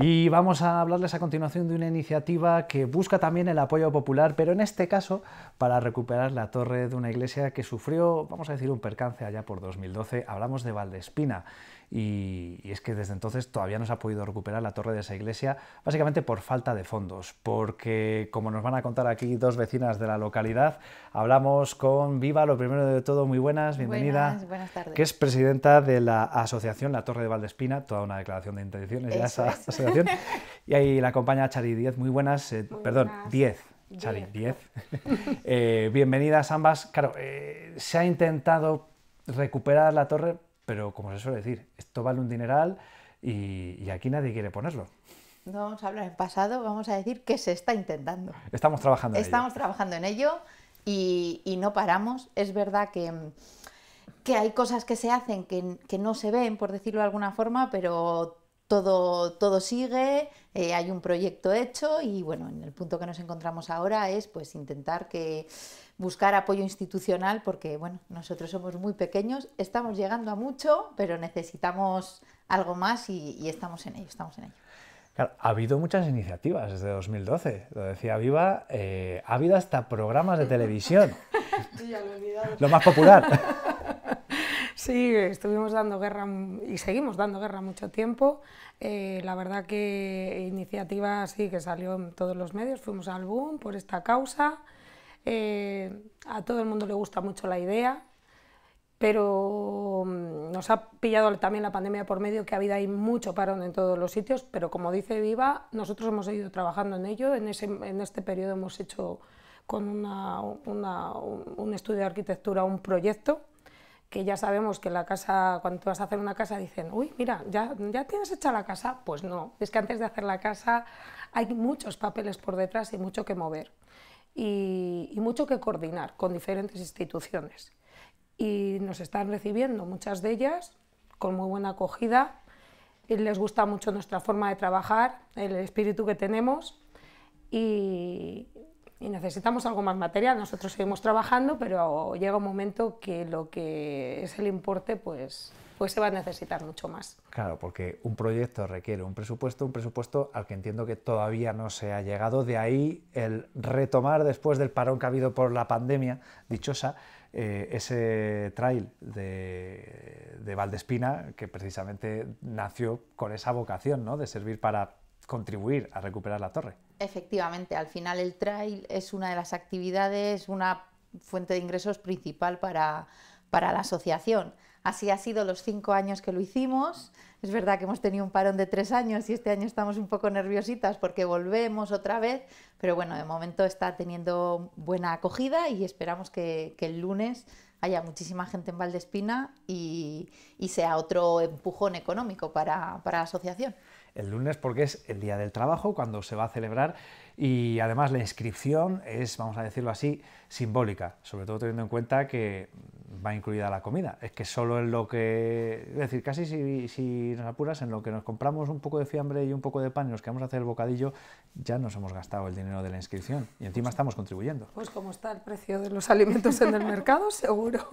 Y vamos a hablarles a continuación de una iniciativa que busca también el apoyo popular, pero en este caso para recuperar la torre de una iglesia que sufrió, vamos a decir, un percance allá por 2012. Hablamos de Valdespina y, es que desde entonces todavía no se ha podido recuperar la torre de esa iglesia, básicamente por falta de fondos, porque como nos van a contar aquí dos vecinas de la localidad, hablamos con Viva, lo primero de todo, muy buenas, bienvenida, buenas, tardes. que es presidenta de la asociación La Torre de Valdespina, toda una declaración de intenciones de esa asociación, y ahí la acompaña Chari diez muy buenas, eh, perdón, diez Chari, 10. Eh, bienvenidas ambas. Claro, eh, se ha intentado recuperar la torre, pero como se suele decir, esto vale un dineral y, aquí nadie quiere ponerlo. No vamos a hablar en pasado, vamos a decir que se está intentando. Estamos trabajando en ello. Estamos trabajando en ello y, no paramos. Es verdad que, hay cosas que se hacen que, no se ven, por decirlo de alguna forma, pero todo, todo sigue, eh, hay un proyecto hecho y bueno, en el punto que nos encontramos ahora es pues intentar que buscar apoyo institucional porque, bueno, nosotros somos muy pequeños, estamos llegando a mucho, pero necesitamos algo más y, estamos en ello, estamos en ello. Claro, ha habido muchas iniciativas desde 2012, lo decía Viva, eh, ha habido hasta programas de televisión. lo, más popular. Sí, estuvimos dando guerra y seguimos dando guerra mucho tiempo. Eh, la verdad que iniciativa sí que salió en todos los medios, fuimos al boom por esta causa. Eh, a todo el mundo le gusta mucho la idea, pero mm, nos ha pillado también la pandemia por medio, que ha habido ahí mucho parón en todos los sitios, pero como dice Viva, nosotros hemos ido trabajando en ello, en, este periodo hemos hecho con un estudio de arquitectura un proyecto, que ya sabemos que la casa, cuando vas a hacer una casa, dicen, uy, mira, ¿ya, ya tienes hecha la casa. Pues no, es que antes de hacer la casa hay muchos papeles por detrás y mucho que mover y, mucho que coordinar con diferentes instituciones. Y nos están recibiendo muchas de ellas con muy buena acogida, les gusta mucho nuestra forma de trabajar, el espíritu que tenemos y, y, necesitamos algo más material. Nosotros seguimos trabajando, pero llega un momento que lo que es el importe, pues pues se va a necesitar mucho más. Claro, porque un proyecto requiere un presupuesto, un presupuesto al que entiendo que todavía no se ha llegado. De ahí el retomar después del parón que ha habido por la pandemia dichosa. Eh, ese trail de, de Valdespina que precisamente nació con esa vocación ¿no? de servir para contribuir a recuperar la torre. Efectivamente, al final el trail es una de las actividades, una fuente de ingresos principal para, para la asociación. Así ha sido los cinco años que lo hicimos. Es verdad que hemos tenido un parón de tres años y este año estamos un poco nerviositas porque volvemos otra vez, pero bueno, de momento está teniendo buena acogida y esperamos que, el lunes haya muchísima gente en Valdespina y, y sea otro empujón económico para, para la asociación el lunes porque es el Día del Trabajo, cuando se va a celebrar y además la inscripción es, vamos a decirlo así, simbólica, sobre todo teniendo en cuenta que va incluida la comida. Es que solo en lo que, es decir, casi si, nos apuras, en lo que nos compramos un poco de fiambre y un poco de pan y nos quedamos a hacer el bocadillo, ya nos hemos gastado el dinero de la inscripción y encima pues estamos contribuyendo. Pues como está el precio de los alimentos en el mercado, seguro.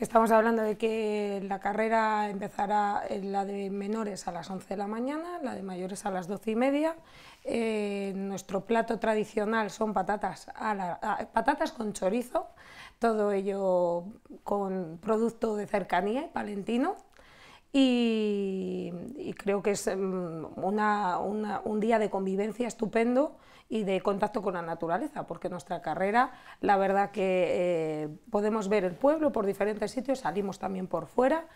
Estamos hablando de que la carrera empezará en la de menores a las 11 de la mañana, la de mayores a las 12 y media. Eh, nuestro plato tradicional son patatas, patatas con chorizo, todo ello con producto de cercanía, palentino. Y, creo que es mm, un día de convivencia estupendo y de contacto con la naturaleza, porque nuestra carrera, la verdad que eh, podemos ver el pueblo por diferentes sitios, salimos también por fuera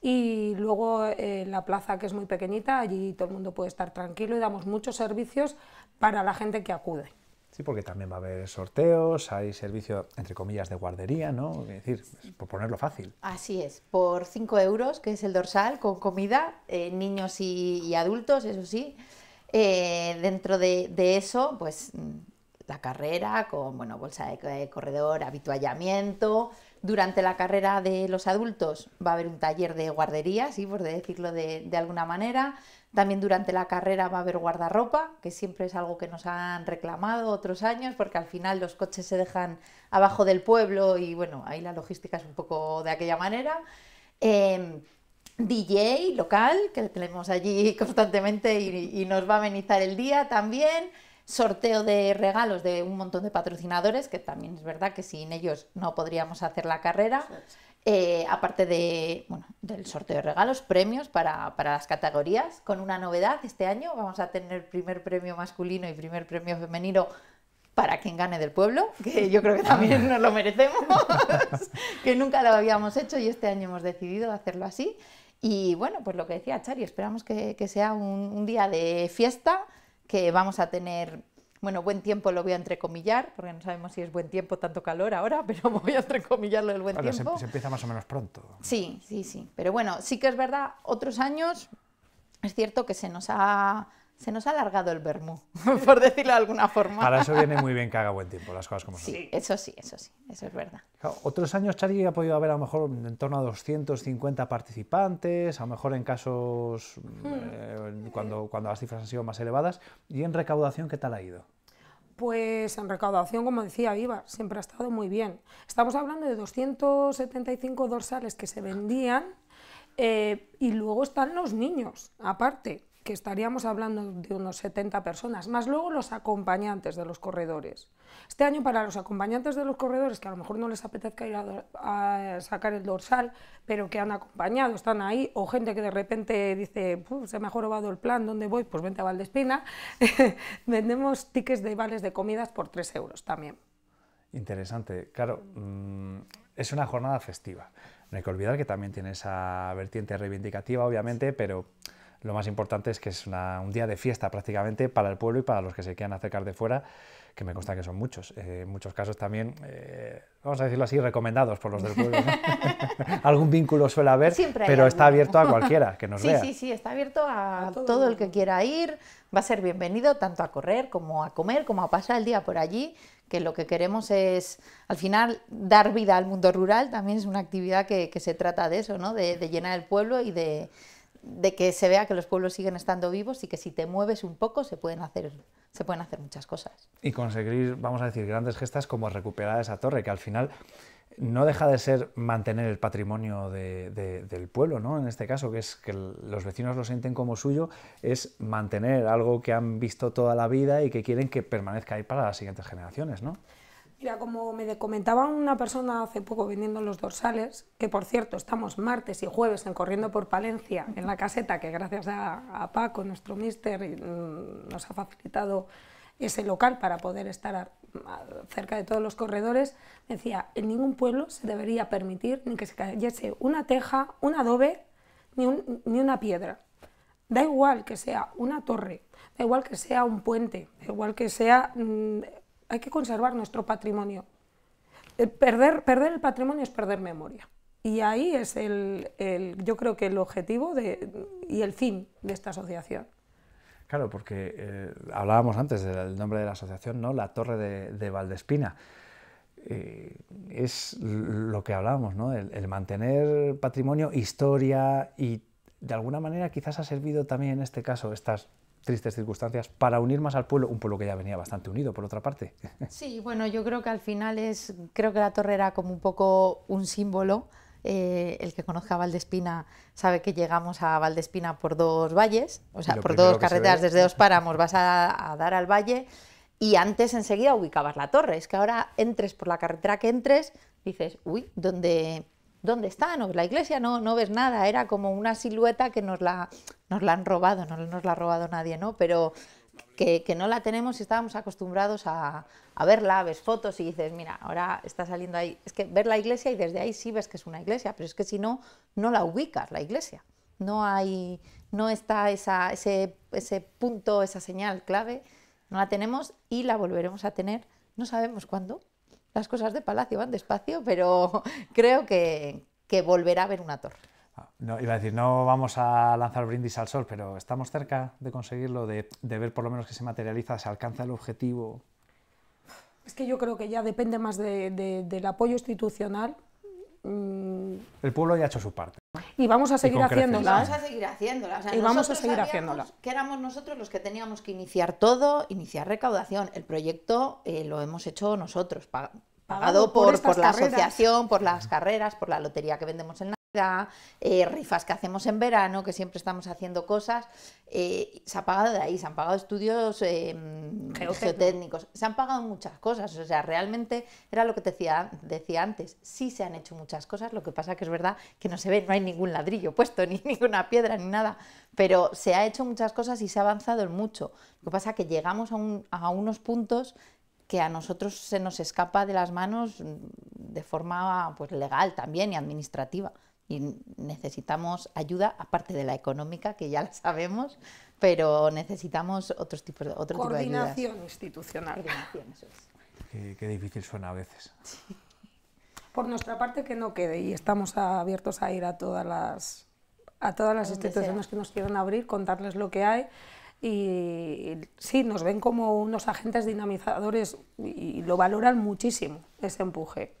y luego en eh, la plaza que es muy pequeñita, allí todo el mundo puede estar tranquilo y damos muchos servicios para la gente que acude. Sí, porque también va a haber sorteos, hay servicio, entre comillas, de guardería, ¿no? Es decir, pues, por ponerlo fácil. Así es, por 5 euros, que es el dorsal, con comida, eh, niños y, adultos, eso sí. Eh, dentro de, eso, pues mm, la carrera con bueno, bolsa de corredor, habituallamiento. Durante la carrera de los adultos va a haber un taller de guardería, ¿sí? por decirlo de, alguna manera. También durante la carrera va a haber guardarropa, que siempre es algo que nos han reclamado otros años, porque al final los coches se dejan abajo del pueblo y bueno, ahí la logística es un poco de aquella manera. Em, DJ local, que tenemos allí constantemente y, nos va a amenizar el día también. Sorteo de regalos de un montón de patrocinadores, que también es verdad que sin ellos no podríamos hacer la carrera. Eh, aparte de, del sorteo de regalos, premios para, para, las categorías, con una novedad este año, vamos a tener primer premio masculino y primer premio femenino para quien gane del pueblo, que yo creo que también ah. nos lo merecemos, que nunca lo habíamos hecho y este año hemos decidido hacerlo así. Y bueno, pues lo que decía Chari, esperamos que, que sea un, un, día de fiesta, que vamos a tener, bueno, buen tiempo lo voy a entrecomillar, porque no sabemos si es buen tiempo, tanto calor ahora, pero voy a entrecomillarlo del buen tiempo. Se, se, empieza más o menos pronto. Sí, sí, sí. Pero bueno, sí que es verdad, otros años es cierto que se nos ha se nos ha alargado el vermú, por decirlo de alguna forma. Para eso viene muy bien que haga buen tiempo, las cosas como son. Sí, eso sí, eso sí, eso es verdad. Otros años, Charlie, ha podido haber a lo mejor en torno a 250 participantes, a lo mejor en casos hmm. eh, cuando, cuando las cifras han sido más elevadas. ¿Y en recaudación qué tal ha ido? Pues en recaudación, como decía Viva, siempre ha estado muy bien. Estamos hablando de 275 dorsales que se vendían eh, y luego están los niños, aparte que estaríamos hablando de unos 70 personas, más luego los acompañantes de los corredores. Este año para los acompañantes de los corredores, que a lo mejor no les apetezca ir a, sacar el dorsal, pero que han acompañado, están ahí, o gente que de repente dice, se me ha jorobado el plan, ¿dónde voy? Pues vente a Valdespina. Vendemos tickets de vales de comidas por 3 euros también. Interesante, claro, mm, es una jornada festiva. No hay que olvidar que también tiene esa vertiente reivindicativa, obviamente, pero lo más importante es que es un día de fiesta prácticamente para el pueblo y para los que se quieran acercar de fuera, que me consta que son muchos. Eh, en muchos casos también, eh, vamos a decirlo así, recomendados por los del pueblo. Algún vínculo suele haber, pero está abierto a cualquiera que nos vea. Sí, sí, sí, está abierto a, todo. el que quiera ir. Va a ser bienvenido tanto a correr como a comer, como a pasar el día por allí que lo que queremos es, al final, dar vida al mundo rural, también es una actividad que, se trata de eso, ¿no? de llenar el pueblo y de, de que se vea que los pueblos siguen estando vivos y que si te mueves un poco se pueden hacer, se pueden hacer muchas cosas. Y conseguir, vamos a decir, grandes gestas como recuperar esa torre, que al final no deja de ser mantener el patrimonio del pueblo, ¿no? En este caso, que es que los vecinos lo sienten como suyo, es mantener algo que han visto toda la vida y que quieren que permanezca ahí para las siguientes generaciones, ¿no? Mira, como me comentaba una persona hace poco vendiendo los dorsales, que por cierto estamos martes y jueves en Corriendo por Palencia, en la caseta, que gracias a, Paco, nuestro mister, mm, nos ha facilitado ese local para poder estar cerca de todos los corredores, decía, en ningún pueblo se debería permitir ni que se cayese una teja, un adobe, ni, ni una piedra. Da igual que sea una torre, da igual que sea un puente, da igual que sea... Mm, hay que conservar nuestro patrimonio. Eh, perder, el patrimonio es perder memoria. Y ahí es el, yo creo que el objetivo y el fin de esta asociación. Claro, porque eh, hablábamos antes del nombre de la asociación, ¿no? La Torre de, Valdespina. Eh, es lo que hablábamos, El, el, mantener patrimonio, historia y de alguna manera quizás ha servido también en este caso estas tristes circunstancias para unir más al pueblo, un pueblo que ya venía bastante unido por otra parte. Sí, bueno, yo creo que al final es, creo que la torre era como un poco un símbolo. Eh, el que conozca Valdespina sabe que llegamos a Valdespina por dos valles, o sea, por dos carreteras desde dos páramos vas a, a dar al valle y antes enseguida ubicabas la torre. Es que ahora entres por la carretera que entres, dices, uy, donde ¿dónde está? No, la iglesia no, no ves nada, era como una silueta que nos la, nos la han robado, no nos la ha robado nadie, ¿no? Pero que, no la tenemos y estábamos acostumbrados a, verla, ves fotos y dices, mira, ahora está saliendo ahí, es que ver la iglesia y desde ahí sí ves que es una iglesia, pero es que si no, no la ubicas la iglesia, no hay, no está esa, ese, ese punto, esa señal clave, no la tenemos y la volveremos a tener, no sabemos cuándo, las cosas de Palacio van despacio, pero creo que, volverá a ver una torre. Ah, no, iba a decir, no vamos a lanzar brindis al sol, pero estamos cerca de conseguirlo, de, ver por lo menos que se materializa, se alcanza el objetivo. Es que yo creo que ya depende más del apoyo institucional. Mm, el pueblo ya ha hecho su parte y ¿eh? vamos a seguir haciéndola. Vamos a seguir haciéndola. y vamos a seguir haciéndola. Que éramos nosotros los que teníamos que iniciar todo, iniciar recaudación. El proyecto eh, lo hemos hecho nosotros, pagado, por, por, la asociación, por las carreras, por la lotería que vendemos en la eh, rifas que hacemos en verano, que siempre estamos haciendo cosas, eh, se ha pagado de ahí, se han pagado estudios em, geotécnicos, se han pagado muchas cosas, o sea, realmente era lo que te decía, decía antes, sí se han hecho muchas cosas, lo que pasa que es verdad que no se ve, no hay ningún ladrillo puesto, ni ninguna piedra, ni nada, pero se ha hecho muchas cosas y se ha avanzado en mucho, lo que pasa que llegamos a, a unos puntos que a nosotros se nos escapa de las manos mm, de forma pues, legal también y administrativa y necesitamos ayuda, aparte de la económica, que ya la sabemos, pero necesitamos otros tipos de, otro tipo de ayuda. institucional. Coordinación, eso es. Qué, difícil suena a veces. Por nuestra parte que no quede y estamos abiertos a ir a todas las, a todas las instituciones que nos quieran abrir, contarles lo que hay y sí, nos ven como unos agentes dinamizadores y lo valoran muchísimo ese empuje.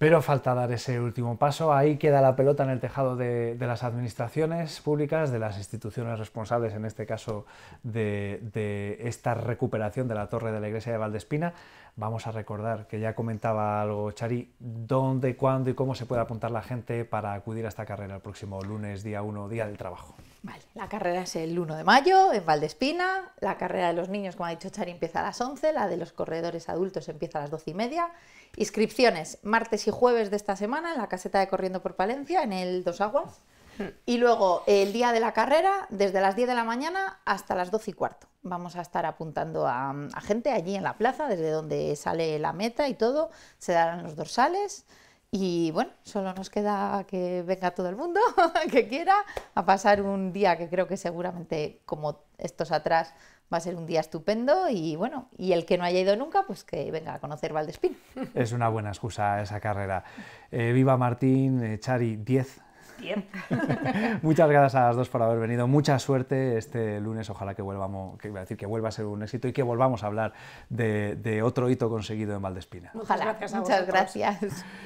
Pero falta dar ese último paso. Ahí queda la pelota en el tejado de, las administraciones públicas, de las instituciones responsables, en este caso, de, esta recuperación de la torre de la iglesia de Valdespina. Vamos a recordar que ya comentaba algo Charí, dónde, cuándo y cómo se puede apuntar la gente para acudir a esta carrera el próximo lunes, día 1, Día del Trabajo la carrera es el 1 de mayo en Valdespina, la carrera de los niños, como ha dicho Chari, empieza a las 11, la de los corredores adultos empieza a las 12 y media. Inscripciones martes y jueves de esta semana en la caseta de Corriendo por Palencia, en el Dos Aguas. Hmm. Y luego el día de la carrera, desde las 10 de la mañana hasta las 12 y cuarto. Vamos a estar apuntando a gente allí en la plaza, desde donde sale la meta y todo. Se darán los dorsales. Y bueno, solo nos queda que venga todo el mundo que quiera a pasar un día que creo que seguramente, como estos atrás, va a ser un día estupendo y bueno, y el que no haya ido nunca, pues que venga a conocer Valdespín. Es una buena excusa esa carrera. Eh, viva Martín, eh, Chari, 10. Muchas gracias a las dos por haber venido. Mucha suerte este lunes. Ojalá que que, decir, que vuelva a ser un éxito y que volvamos a hablar de, otro hito conseguido en Valdespina. ojalá Muchas gracias.